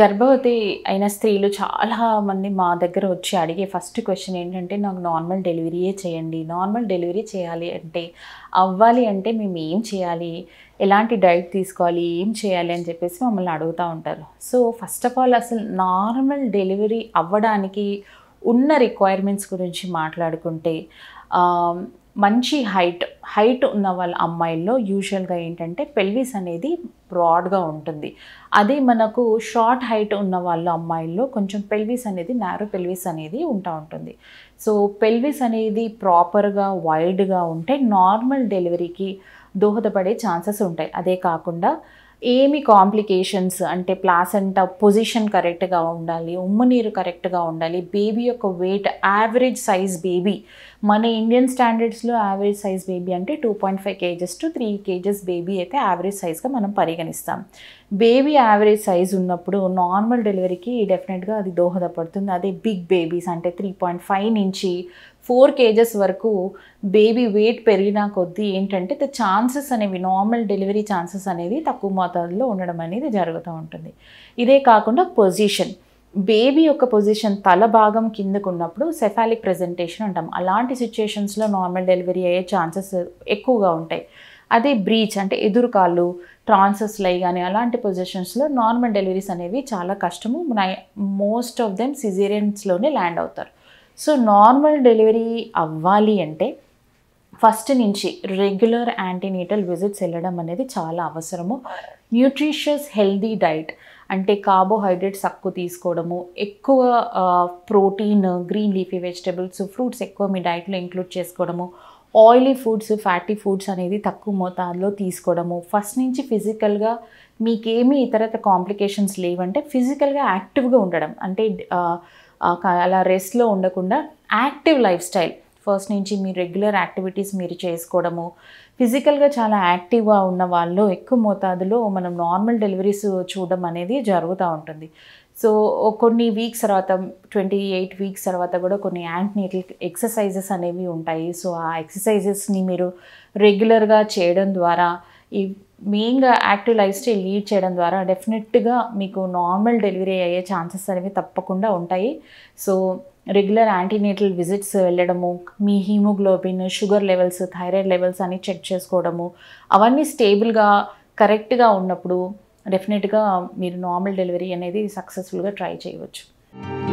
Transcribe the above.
గర్భవతి అయిన స్త్రీలు చాలా మంది మా దగ్గర వచ్చి అడిగే ఫస్ట్ క్వశ్చన్ ఏంటంటే నాకు నార్మల్ డెలివరీయే చేయండి నార్మల్ డెలివరీ చేయాలి అంటే అవ్వాలి అంటే మేము ఏం చేయాలి ఎలాంటి డైట్ తీసుకోవాలి ఏం చేయాలి అని చెప్పేసి మమ్మల్ని అడుగుతూ ఉంటారు సో ఫస్ట్ ఆఫ్ ఆల్ అసలు నార్మల్ డెలివరీ అవ్వడానికి ఉన్న రిక్వైర్మెంట్స్ గురించి మాట్లాడుకుంటే మంచి హైట్ హైట్ ఉన్న వాళ్ళ అమ్మాయిల్లో యూజువల్గా ఏంటంటే పెల్విస్ అనేది బ్రాడ్గా ఉంటుంది అదే మనకు షార్ట్ హైట్ ఉన్న వాళ్ళ అమ్మాయిల్లో కొంచెం పెల్విస్ అనేది నారో పెల్విస్ అనేది ఉంటా ఉంటుంది సో పెల్విస్ అనేది ప్రాపర్గా వైడ్గా ఉంటే నార్మల్ డెలివరీకి దోహదపడే ఛాన్సెస్ ఉంటాయి అదే కాకుండా ఏమి కాంప్లికేషన్స్ అంటే అంట పొజిషన్ కరెక్ట్గా ఉండాలి ఉమ్మ నీరు కరెక్ట్గా ఉండాలి బేబీ యొక్క వెయిట్ యావరేజ్ సైజ్ బేబీ మన ఇండియన్ స్టాండర్డ్స్లో యావరేజ్ సైజ్ బేబీ అంటే two point five kgs to three kgs baby అయితే యావరేజ్ సైజ్గా మనం పరిగణిస్తాం బేబీ యావరేజ్ సైజ్ ఉన్నప్పుడు నార్మల్ డెలివరీకి డెఫినెట్గా అది దోహదపడుతుంది అదే బిగ్ బేబీస్ అంటే త్రీ పాయింట్ ఫైవ్ నుంచి ఫోర్ కేజెస్ వరకు బేబీ వెయిట్ పెరిగిన కొద్దీ ఏంటంటే ద ఛాన్సెస్ అనేవి నార్మల్ డెలివరీ ఛాన్సెస్ అనేవి తక్కువ మోతాదులో ఉండడం అనేది జరుగుతూ ఉంటుంది ఇదే కాకుండా పొజిషన్ బేబీ యొక్క పొజిషన్ తల భాగం కిందకు ఉన్నప్పుడు సెఫాలిక్ ప్రజెంటేషన్ అంటాం అలాంటి సిచ్యుయేషన్స్లో నార్మల్ డెలివరీ అయ్యే ఛాన్సెస్ ఎక్కువగా ఉంటాయి అదే బ్రీచ్ అంటే ఎదురుకాళ్ళు ట్రాన్సెస్ లై కానీ అలాంటి పొజిషన్స్లో నార్మల్ డెలివరీస్ అనేవి చాలా కష్టము మోస్ట్ ఆఫ్ దెమ్ సిజేరియన్స్లోనే ల్యాండ్ అవుతారు సో నార్మల్ డెలివరీ అవ్వాలి అంటే ఫస్ట్ నుంచి రెగ్యులర్ యాంటీనీటల్ విజిట్స్ వెళ్ళడం అనేది చాలా అవసరము న్యూట్రిషియస్ హెల్దీ డైట్ అంటే కార్బోహైడ్రేట్స్ తక్కువ తీసుకోవడము ఎక్కువ protein green leafy vegetables fruits ఎక్కువ మీ డైట్లో ఇంక్లూడ్ చేసుకోవడము ఆయిలీ ఫుడ్స్ ఫ్యాటీ ఫుడ్స్ అనేది తక్కువ మోతాదులో తీసుకోవడము ఫస్ట్ నుంచి ఫిజికల్గా మీకేమీ ఇతరత కాంప్లికేషన్స్ లేవంటే ఫిజికల్గా యాక్టివ్గా ఉండడం అంటే అలా రెస్ట్లో ఉండకుండా యాక్టివ్ లైఫ్ స్టైల్ ఫస్ట్ నుంచి మీ రెగ్యులర్ యాక్టివిటీస్ మీరు చేసుకోవడము ఫిజికల్గా చాలా యాక్టివ్గా ఉన్న వాళ్ళు ఎక్కువ మోతాదులో మనం నార్మల్ డెలివరీస్ చూడడం అనేది జరుగుతూ ఉంటుంది సో కొన్ని వీక్స్ తర్వాత ట్వంటీ ఎయిట్ వీక్స్ తర్వాత కూడా కొన్ని యాంటీనేటల్ ఎక్సర్సైజెస్ అనేవి ఉంటాయి సో ఆ ఎక్సర్సైజెస్ని మీరు రెగ్యులర్గా చేయడం ద్వారా ఈ being active lifestyle lead చేయడం ద్వారా డెఫినెట్గా మీకు నార్మల్ డెలివరీ అయ్యే ఛాన్సెస్ అనేవి తప్పకుండా ఉంటాయి సో రెగ్యులర్ యాంటీనేటల్ విజిట్స్ వెళ్ళడము మీ haemoglobin sugar levels thyroid levels అని చెక్ చేసుకోవడము అవన్నీ స్టేబుల్గా కరెక్ట్గా ఉన్నప్పుడు డెఫినెట్గా మీరు నార్మల్ డెలివరీ అనేది సక్సెస్ఫుల్గా ట్రై చేయవచ్చు